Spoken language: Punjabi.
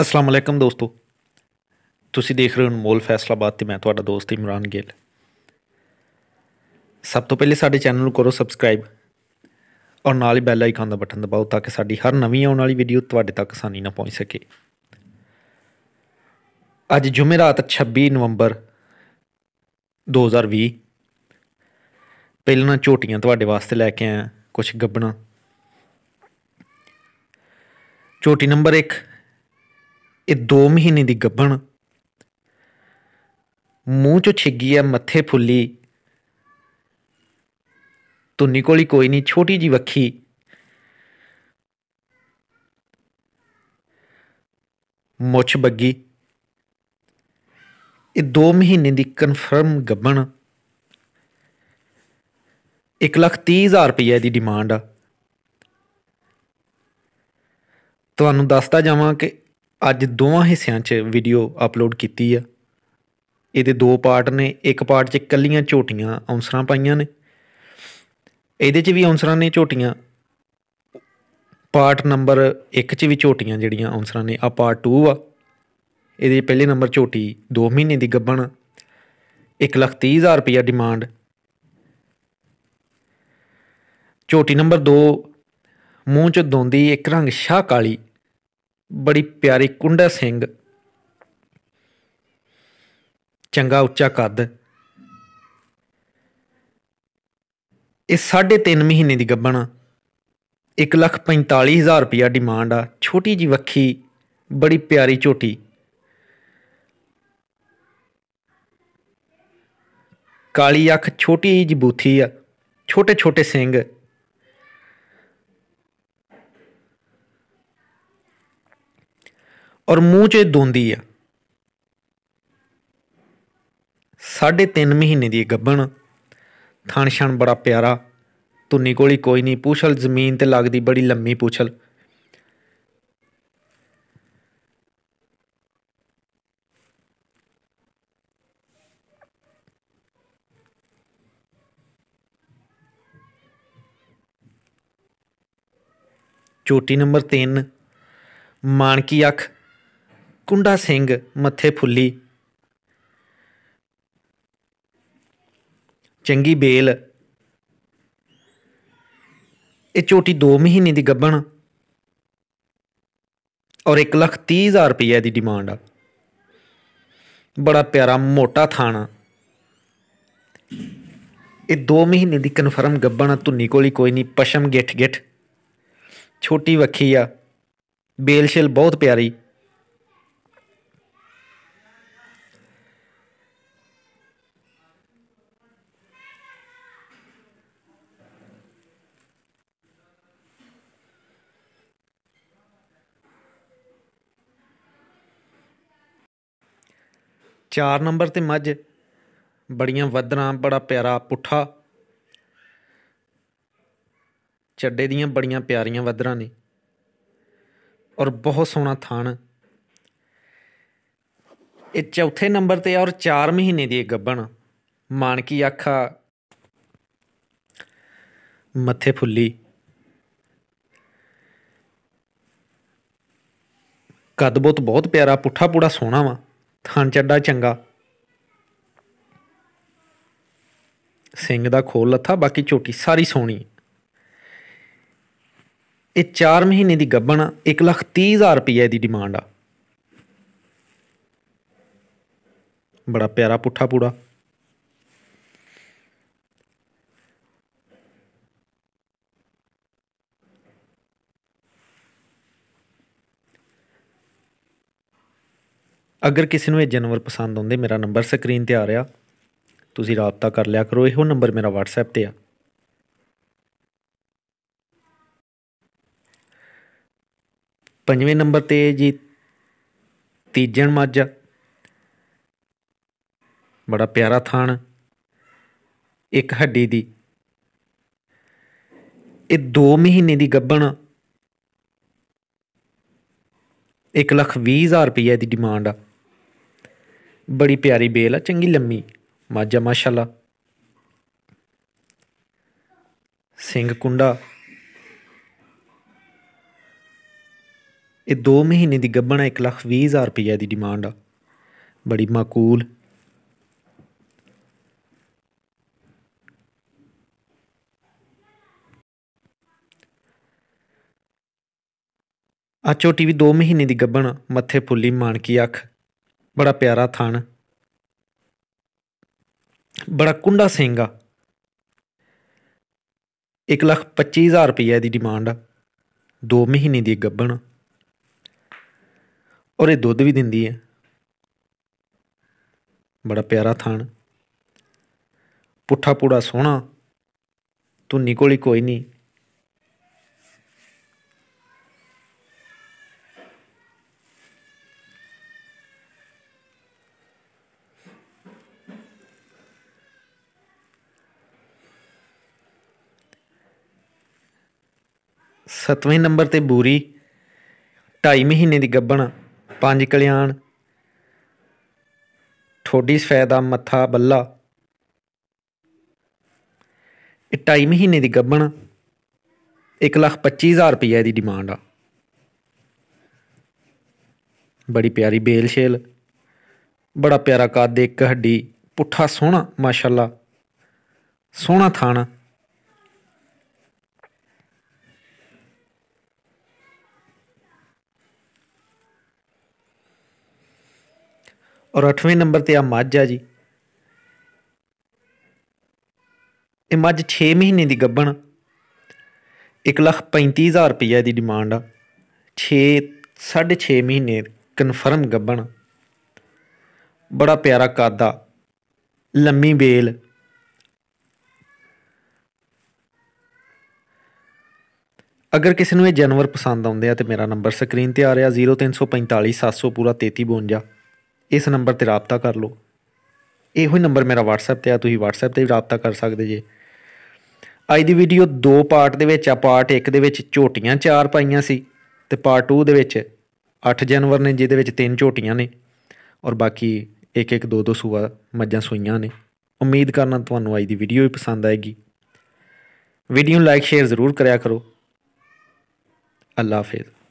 ਅਸਲਾਮ ਅਲੈਕਮ ਦੋਸਤੋ ਤੁਸੀਂ ਦੇਖ ਰਹੇ ਹੋ ਅਨਮੋਲ ਫੈਸਲਾਬਾਦ ਤੇ ਮੈਂ ਤੁਹਾਡਾ ਦੋਸਤ ਇਮਰਾਨ ਗਿੱਲ ਸਭ ਤੋਂ ਪਹਿਲੇ ਸਾਡੇ ਚੈਨਲ ਨੂੰ ਕਰੋ ਸਬਸਕ੍ਰਾਈਬ ਔਰ ਨਾਲ ਹੀ ਬੈਲ ਆਈਕਨ ਦਾ ਬਟਨ ਦਬਾਓ ਤਾਂ ਕਿ ਸਾਡੀ ਹਰ ਨਵੀਂ ਆਉਣ ਵਾਲੀ ਵੀਡੀਓ ਤੁਹਾਡੇ ਤੱਕ ਆਸਾਨੀ ਨਾਲ ਪਹੁੰਚ ਸਕੇ ਅੱਜ ਜੁਮੇਰਾਤ 26 ਨਵੰਬਰ 2020 ਪਹਿਲਾਂ ਝੋਟੀਆਂ ਤੁਹਾਡੇ ਵਾਸਤੇ ਲੈ ਕੇ ਆਇਆ ਕੁਝ ਗੱਬਣਾ ਝੋਟੀ ਨੰਬਰ 1 ਇਹ 2 ਮਹੀਨੇ ਦੀ ਗੱਭਣ ਮੂੰਹ ਚ ਛਿੱਗੀ ਆ ਮੱਥੇ ਫੁੱਲੀ ਤੋ ਨਿਕੋਲੀ ਕੋਈ ਨਹੀਂ ਛੋਟੀ ਜੀ ਵੱਖੀ ਮੁੱਛ ਬੱਗੀ ਇਹ 2 ਮਹੀਨੇ ਦੀ ਕਨਫਰਮ ਗੱਭਣ 130000 ਰੁਪਏ ਦੀ ਡਿਮਾਂਡ ਆ ਤੁਹਾਨੂੰ ਦੱਸਦਾ ਜਾਵਾਂ ਕਿ ਅੱਜ ਦੋਵਾਂ ਹਿੱਸਿਆਂ 'ਚ ਵੀਡੀਓ ਅਪਲੋਡ ਕੀਤੀ ਆ ਇਹਦੇ ਦੋ ਪਾਰਟ ਨੇ ਇੱਕ ਪਾਰਟ 'ਚ ਕੱਲੀਆਂ ਝੋਟੀਆਂ ਔਂਸਰਾਂ ਪਾਈਆਂ ਨੇ ਇਹਦੇ 'ਚ ਵੀ ਔਂਸਰਾਂ ਨੇ ਝੋਟੀਆਂ ਪਾਰਟ ਨੰਬਰ 1 'ਚ ਵੀ ਝੋਟੀਆਂ ਜਿਹੜੀਆਂ ਔਂਸਰਾਂ ਨੇ ਆ ਪਾਰਟ 2 ਆ ਇਹਦੇ ਪਹਿਲੇ ਨੰਬਰ ਝੋਟੀ 2 ਮਹੀਨੇ ਦੀ ਗੱਬਣ 130000 ਰੁਪਇਆ ਡਿਮਾਂਡ ਝੋਟੀ ਨੰਬਰ 2 ਮੂੰਹ 'ਚ ਦੋਂਦੀ ਇੱਕ ਰੰਗ ਸ਼ਾਹ ਕਾਲੀ ਬੜੀ ਪਿਆਰੀ ਕੁੰਡਾ ਸਿੰਘ ਚੰਗਾ ਉੱਚਾ ਕੱਦ ਇਹ ਸਾਢੇ 3 ਮਹੀਨੇ ਦੀ ਗੱਬਣ 145000 ਰੁਪਿਆ ਡਿਮਾਂਡ ਆ ਛੋਟੀ ਜੀ ਵੱਖੀ ਬੜੀ ਪਿਆਰੀ ਝੋਟੀ ਕਾਲੀ ਅੱਖ ਛੋਟੀ ਜੀ ਬੂਥੀ ਆ ਛੋਟੇ ਛੋਟੇ ਸਿੰਘ ਔਰ ਮੂੰਹ 'ਚ ਦੁੰਦੀ ਆ ਸਾਢੇ 3 ਮਹੀਨੇ ਦੀ ਗੱਬਣ ਥਣ ਛਣ ਬੜਾ ਪਿਆਰਾ ਤੁੰਨੀ ਕੋਲੀ ਕੋਈ ਨਹੀਂ ਪੂਛਲ ਜ਼ਮੀਨ ਤੇ ਲੱਗਦੀ ਬੜੀ ਲੰਮੀ ਪੂਛਲ ਚੋਟੀ ਨੰਬਰ 3 ਮਾਨਕੀ ਅੱਖ ਕੁੰਡਾ ਸਿੰਘ ਮੱਥੇ ਫੁੱਲੀ ਚੰਗੀ ਬੇਲ ਇਹ ਛੋਟੀ 2 ਮਹੀਨੇ ਦੀ ਗੱਬਣ ਔਰ 1 ਲੱਖ 30 ਹਜ਼ਾਰ ਰੁਪਏ ਦੀ ਡਿਮਾਂਡ ਆ ਬੜਾ ਪਿਆਰਾ ਮੋਟਾ ਥਾਣਾ ਇਹ 2 ਮਹੀਨੇ ਦੀ ਕਨਫਰਮ ਗੱਬਣ ਧੁੰਨੀ ਕੋਲੀ ਕੋਈ ਨਹੀਂ ਪਸ਼ਮ ਗਿੱਠ ਗਿੱਠ ਛੋਟੀ ਵੱਖੀ ਆ ਬੇਲਸ਼ਿਲ ਬਹੁਤ ਪਿਆਰੀ 4 ਨੰਬਰ ਤੇ ਮੱਝ ਬੜੀਆਂ ਵਧਣਾ ਬੜਾ ਪਿਆਰਾ ਪੁੱਠਾ ਛੱਡੇ ਦੀਆਂ ਬੜੀਆਂ ਪਿਆਰੀਆਂ ਵਧਰਾਂ ਨੇ ਔਰ ਬਹੁਤ ਸੋਹਣਾ ਥਾਨ ਇਹ ਚੌਥੇ ਨੰਬਰ ਤੇ ਔਰ 4 ਮਹੀਨੇ ਦੀ ਗੱਬਣ ਮਾਨਕੀ ਅੱਖਾ ਮੱਥੇ ਫੁੱਲੀ ਕਦ ਬਹੁਤ ਬਹੁਤ ਪਿਆਰਾ ਪੁੱਠਾ ਪੂੜਾ ਸੋਹਣਾ ਵਾ ਥਾਂ ਚੱਡਾ ਚੰਗਾ ਸਿੰਘ ਦਾ ਖੋਲ ਲੱਥਾ ਬਾਕੀ ਝੋਟੀ ਸਾਰੀ ਸੋਣੀ ਇਹ 4 ਮਹੀਨੇ ਦੀ ਗੱਬਣ 130000 ਰੁਪਏ ਦੀ ਡਿਮਾਂਡ ਆ ਬੜਾ ਪਿਆਰਾ ਪੁੱਠਾ ਪੂੜਾ ਅਗਰ ਕਿਸੇ ਨੂੰ ਇਹ ਜਾਨਵਰ ਪਸੰਦ ਆਉਂਦੇ ਮੇਰਾ ਨੰਬਰ ਸਕਰੀਨ ਤੇ ਆ ਰਿਹਾ ਤੁਸੀਂ ਰਾਬਤਾ ਕਰ ਲਿਆ ਕਰੋ ਇਹੋ ਨੰਬਰ ਮੇਰਾ WhatsApp ਤੇ ਆ ਪੰਜਵੇਂ ਨੰਬਰ ਤੇ ਜੀ ਤੀਜਣ ਮੱਝ ਬੜਾ ਪਿਆਰਾ ਥਾਨ ਇੱਕ ਹੱਡੀ ਦੀ ਇਹ 2 ਮਹੀਨੇ ਦੀ ਗੱਬਣ 1 ਲੱਖ 20 ਹਜ਼ਾਰ ਰੁਪਏ ਦੀ ਡਿਮਾਂਡ ਆ ਬੜੀ ਪਿਆਰੀ ਬੇਲ ਆ ਚੰਗੀ ਲੰਮੀ ਮਾਜਾ ਮਾਸ਼ਾਅੱਲਾ ਸਿੰਘ ਕੁੰਡਾ ਇਹ 2 ਮਹੀਨੇ ਦੀ ਗੱਬਣ ਆ 1 ਲੱਖ 20 ਹਜ਼ਾਰ ਰੁਪਏ ਦੀ ਡਿਮਾਂਡ ਆ ਬੜੀ ਮਾਕੂਲ ਆ ਚੋ ਟੀਵੀ 2 ਮਹੀਨੇ ਦੀ ਗੱਬਣ ਮੱਥੇ ਫੁੱਲੀ ਮਾਨਕੀ ਅੱਖ ਬੜਾ ਪਿਆਰਾ ਥਣ ਬੜਾ ਕੁੰਡਾ ਸਿੰਘ ਆ 1 ਲੱਖ 25000 ਰੁਪਏ ਦੀ ਡਿਮਾਂਡ ਆ 2 ਮਹੀਨੇ ਦੀ ਗੱਬਣ ਔਰ ਇਹ ਦੁੱਧ ਵੀ ਦਿੰਦੀ ਹੈ ਬੜਾ ਪਿਆਰਾ ਥਣ ਪੁੱਠਾ ਪੂੜਾ ਸੋਹਣਾ ਧੁੰਨੀ ਕੋਲੀ ਕੋਈ ਨਹੀਂ ਸਤਵੇਂ ਨੰਬਰ ਤੇ ਬੂਰੀ ਢਾਈ ਮਹੀਨੇ ਦੀ ਗੱਭਣ ਪੰਜ ਕਲਿਆਣ ਠੋਡੀ ਸਫੈਦਾ ਮੱਥਾ ਬੱਲਾ ਇਹ ਢਾਈ ਮਹੀਨੇ ਦੀ ਗੱਭਣ 1,25,000 ਰੁਪਏ ਦੀ ਡਿਮਾਂਡ ਆ ਬੜੀ ਪਿਆਰੀ ਬੇਲ ਸ਼ੇਲ ਬੜਾ ਪਿਆਰਾ ਦੇ ਇੱਕ ਹੱਡੀ ਪੁੱਠਾ ਸੋਹਣਾ ਮਾਸ਼ਾਅੱਲਾ ਸੋਹਣਾ ਥਾਣਾ ਔਰ 8ਵੇਂ ਨੰਬਰ ਤੇ ਆ ਮੱਝ ਆ ਜੀ ਇਹ ਮੱਝ 6 ਮਹੀਨੇ ਦੀ ਗੱਭਣ 135000 ਰੁਪਏ ਦੀ ਡਿਮਾਂਡ ਆ 6 6.5 ਮਹੀਨੇ ਕਨਫਰਮ ਗੱਭਣ ਬੜਾ ਪਿਆਰਾ ਕਾਦਾ ਲੰਮੀ ਬੇਲ ਅਗਰ ਕਿਸੇ ਨੂੰ ਇਹ ਜਾਨਵਰ ਪਸੰਦ ਆਉਂਦੇ ਆ ਤੇ ਮੇਰਾ ਨੰਬਰ ਸਕਰੀਨ ਤੇ ਆ ਰਿਹਾ 0345700 700 ਪੂਰਾ 3352 ਇਸ ਨੰਬਰ ਤੇ ਰਾਬਤਾ ਕਰ ਲਓ ਇਹੋ ਹੀ ਨੰਬਰ ਮੇਰਾ WhatsApp ਤੇ ਆ ਤੁਸੀਂ WhatsApp ਤੇ ਵੀ ਰਾਬਤਾ ਕਰ ਸਕਦੇ ਜੇ ਅੱਜ ਦੀ ਵੀਡੀਓ ਦੋ ਪਾਰਟ ਦੇ ਵਿੱਚ ਆ ਪਾਰਟ 1 ਦੇ ਵਿੱਚ ਝੋਟੀਆਂ ਚਾਰ ਪਾਈਆਂ ਸੀ ਤੇ ਪਾਰਟ 2 ਦੇ ਵਿੱਚ 8 ਜਨਵਰ ਨੇ ਜਿਹਦੇ ਵਿੱਚ ਤਿੰਨ ਝੋਟੀਆਂ ਨੇ ਔਰ ਬਾਕੀ ਇੱਕ ਇੱਕ ਦੋ ਦੋ ਸੂਆ ਮੱਝਾਂ ਸੂਈਆਂ ਨੇ ਉਮੀਦ ਕਰਨਾ ਤੁਹਾਨੂੰ ਅੱਜ ਦੀ ਵੀਡੀਓ ਵੀ ਪਸੰਦ ਆਏਗੀ ਵੀਡੀਓ ਨੂੰ ਲਾਈਕ ਸ਼ੇਅਰ ਜ਼ਰੂਰ ਕਰਿਆ ਕਰੋ ਅੱਲਾ ਹਾਫਿਜ਼